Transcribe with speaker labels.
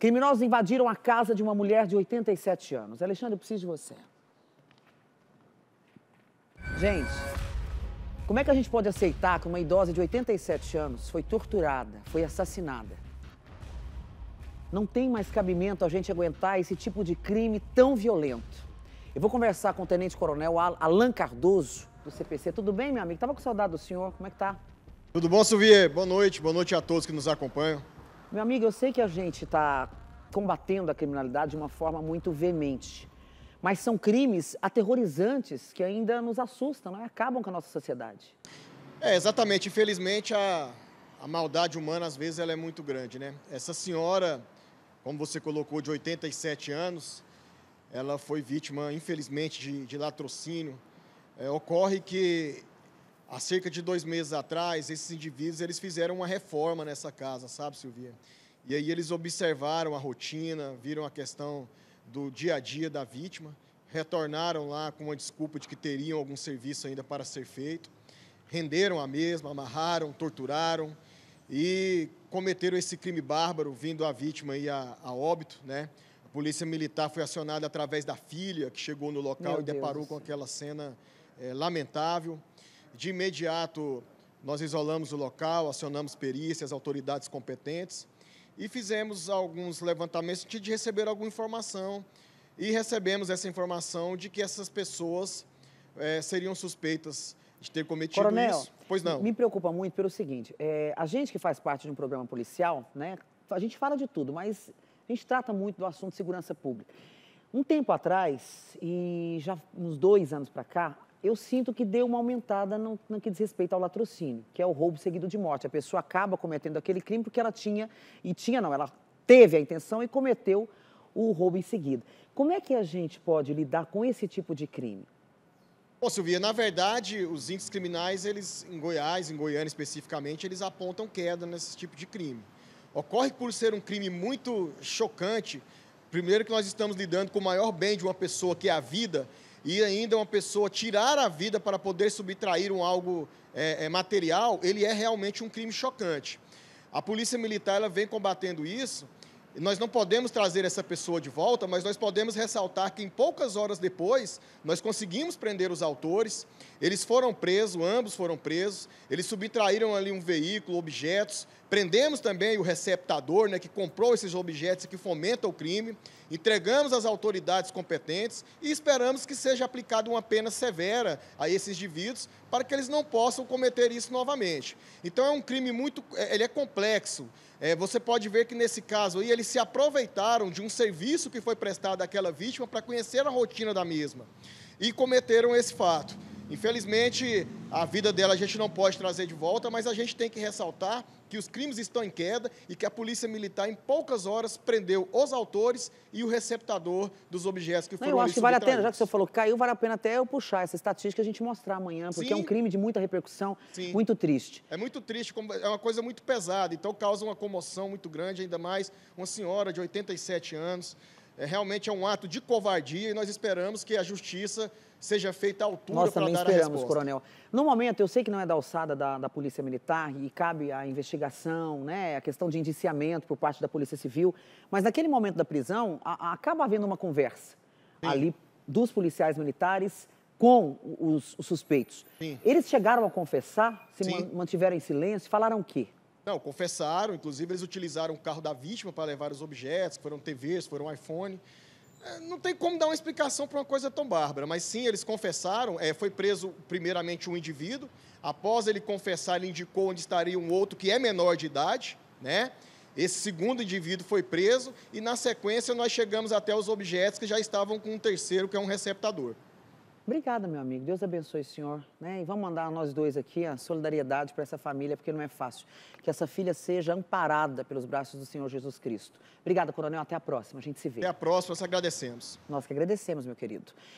Speaker 1: Criminosos invadiram a casa de uma mulher de 87 anos. Alexandre, eu preciso de você. Gente, como é que a gente pode aceitar que uma idosa de 87 anos foi torturada, foi assassinada? Não tem mais cabimento a gente aguentar esse tipo de crime tão violento. Eu vou conversar com o Tenente Coronel Alan Cardoso, do CPC. Tudo bem, meu amigo? Tava com saudade do senhor. Como é que tá?
Speaker 2: Tudo bom, Silvier? Boa noite. Boa noite a todos que nos acompanham.
Speaker 1: Meu amigo, eu sei que a gente está combatendo a criminalidade de uma forma muito veemente, mas são crimes aterrorizantes que ainda nos assustam, é? acabam com a nossa sociedade.
Speaker 2: É, exatamente. Infelizmente, a, a maldade humana, às vezes, ela é muito grande, né? Essa senhora, como você colocou, de 87 anos, ela foi vítima, infelizmente, de, de latrocínio. É, ocorre que Há cerca de dois meses atrás, esses indivíduos eles fizeram uma reforma nessa casa, sabe, Silvia? E aí eles observaram a rotina, viram a questão do dia a dia da vítima, retornaram lá com uma desculpa de que teriam algum serviço ainda para ser feito, renderam a mesma, amarraram, torturaram e cometeram esse crime bárbaro, vindo a vítima aí a, a óbito, né? A polícia militar foi acionada através da filha, que chegou no local Meu e deparou Deus. com aquela cena é, lamentável. De imediato, nós isolamos o local, acionamos perícias, autoridades competentes e fizemos alguns levantamentos de receber alguma informação e recebemos essa informação de que essas pessoas é, seriam suspeitas de ter cometido Coronel, isso. Pois não. Me
Speaker 1: preocupa muito pelo seguinte: é, a gente que faz parte de um programa policial, né, a gente fala de tudo, mas a gente trata muito do assunto de segurança pública. Um tempo atrás, e já uns dois anos para cá, eu sinto que deu uma aumentada no, no, que diz respeito ao latrocínio, que é o roubo seguido de morte. A pessoa acaba cometendo aquele crime porque ela tinha, e tinha não, ela teve a intenção e cometeu o roubo em seguida. Como é que a gente pode lidar com esse tipo de crime?
Speaker 2: Bom, Silvia, na verdade, os índices criminais, eles em Goiás, em Goiânia especificamente, eles apontam queda nesse tipo de crime. Ocorre por ser um crime muito chocante. Primeiro que nós estamos lidando com o maior bem de uma pessoa, que é a vida, e ainda uma pessoa tirar a vida para poder subtrair um algo é, é, material, ele é realmente um crime chocante. A polícia militar ela vem combatendo isso. Nós não podemos trazer essa pessoa de volta, mas nós podemos ressaltar que em poucas horas depois nós conseguimos prender os autores. Eles foram presos, ambos foram presos. Eles subtraíram ali um veículo, objetos, Prendemos também o receptador, né, que comprou esses objetos e que fomenta o crime. Entregamos às autoridades competentes e esperamos que seja aplicada uma pena severa a esses indivíduos para que eles não possam cometer isso novamente. Então é um crime muito, é, ele é complexo. É, você pode ver que nesse caso aí eles se aproveitaram de um serviço que foi prestado àquela vítima para conhecer a rotina da mesma e cometeram esse fato. Infelizmente, a vida dela a gente não pode trazer de volta, mas a gente tem que ressaltar que os crimes estão em queda e que a Polícia Militar, em poucas horas, prendeu os autores e o receptador dos objetos que foram não, Eu acho que vale a pena, já que
Speaker 1: o senhor falou que caiu, vale a pena até eu puxar essa estatística e a gente mostrar amanhã, porque Sim. é um crime de muita repercussão, Sim. muito
Speaker 2: triste. É muito triste, é uma coisa muito pesada, então causa uma comoção muito grande, ainda mais uma senhora de 87 anos é, realmente é um ato de covardia e nós esperamos que a justiça seja feita à altura para dar a resposta. Nós também esperamos, coronel.
Speaker 1: No momento, eu sei que não é da alçada da, da Polícia Militar e cabe a investigação, né, a questão de indiciamento por parte da Polícia Civil, mas naquele momento da prisão, a, a, acaba havendo uma conversa Sim. ali dos policiais militares com os, os suspeitos. Sim. Eles chegaram a confessar, se Sim. mantiveram em silêncio, falaram o quê?
Speaker 2: Não, confessaram, inclusive eles utilizaram o carro da vítima para levar os objetos, foram TVs, foram iPhone. É, não tem como dar uma explicação para uma coisa tão bárbara, mas sim, eles confessaram. É, foi preso primeiramente um indivíduo, após ele confessar, ele indicou onde estaria um outro que é menor de idade, né? Esse segundo indivíduo foi preso e, na sequência, nós chegamos até os objetos que já estavam com um terceiro, que é um receptador.
Speaker 1: Obrigada, meu amigo. Deus abençoe o senhor. Né? E vamos mandar nós dois aqui a solidariedade para essa família, porque não é fácil. Que essa filha seja amparada pelos braços do Senhor Jesus Cristo. Obrigada, coronel. Até a próxima. A gente se vê. Até a próxima. Nós agradecemos. Nós que agradecemos, meu querido.